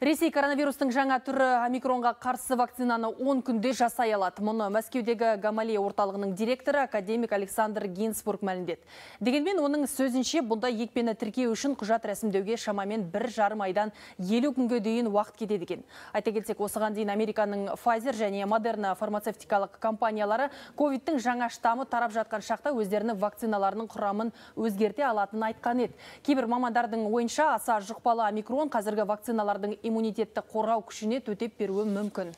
Ресей коронавирустың жаңа түрі омикронға қарсы вакцинаны 10 күнде жасай алады. Мұны Мәскеудегі Гамалия орталығының директоры академик Александр Гинсбург мәлімдеді. Дегенмен оның сөзінше бұнда екпені тіркеу үшін құжат рәсімдеуге шамамен бір жарым айдан 50 күнге дейін уақыт кетеді екен. Айта келсек, осыған дейін Американың Pfizer және Moderna фармацевтикалық компаниялары COVID-тің жаңа штамы тарап жатқан шақта өздерінің вакциналарының құрамын өзгерте алатынын айтқан еді. Кейбір мамандардың ойынша аса жұқпалы омикрон қазіргі вакциналардың иммунитетті қорғау күшіне төтеп беруі мүмкін